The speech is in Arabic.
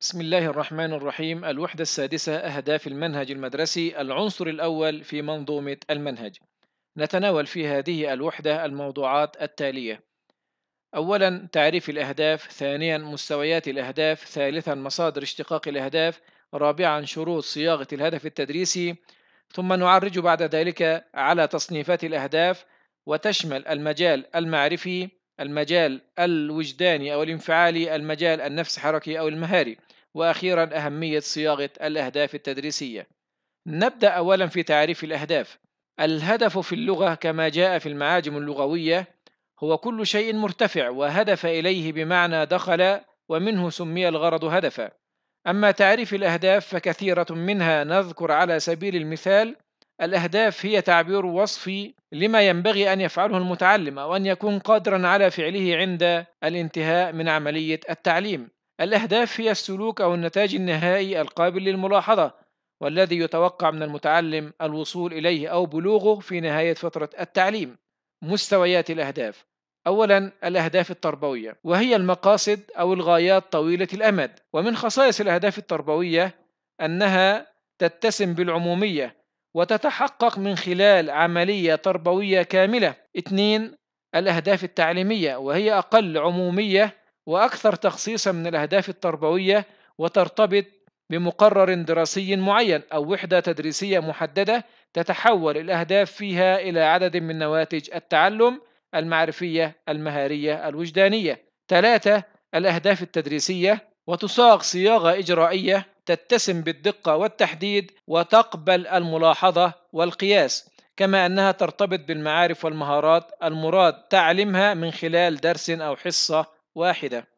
بسم الله الرحمن الرحيم الوحدة السادسة أهداف المنهج المدرسي العنصر الأول في منظومة المنهج نتناول في هذه الوحدة الموضوعات التالية أولا تعريف الأهداف ثانيا مستويات الأهداف ثالثا مصادر اشتقاق الأهداف رابعا شروط صياغة الهدف التدريسي ثم نعرج بعد ذلك على تصنيفات الأهداف وتشمل المجال المعرفي المجال الوجداني أو الانفعالي المجال النفس حركي أو المهاري وأخيرا أهمية صياغة الأهداف التدريسية نبدأ أولا في تعريف الأهداف الهدف في اللغة كما جاء في المعاجم اللغوية هو كل شيء مرتفع وهدف إليه بمعنى دخل ومنه سمي الغرض هدفا أما تعريف الأهداف فكثيرة منها نذكر على سبيل المثال الأهداف هي تعبير وصفي لما ينبغي أن يفعله المتعلم أو أن يكون قادرا على فعله عند الانتهاء من عملية التعليم. الأهداف هي السلوك أو النتاج النهائي القابل للملاحظة والذي يتوقع من المتعلم الوصول إليه أو بلوغه في نهاية فترة التعليم. مستويات الأهداف أولا الأهداف التربوية وهي المقاصد أو الغايات طويلة الأمد ومن خصائص الأهداف التربوية أنها تتسم بالعمومية وتتحقق من خلال عملية تربوية كاملة اثنين الأهداف التعليمية وهي أقل عمومية وأكثر تخصيصا من الأهداف التربوية وترتبط بمقرر دراسي معين أو وحدة تدريسية محددة تتحول الأهداف فيها إلى عدد من نواتج التعلم المعرفية المهارية الوجدانية ثلاثة الأهداف التدريسية وتصاغ صياغة إجرائية تتسم بالدقة والتحديد وتقبل الملاحظة والقياس كما أنها ترتبط بالمعارف والمهارات المراد تعليمها من خلال درس أو حصة واحدة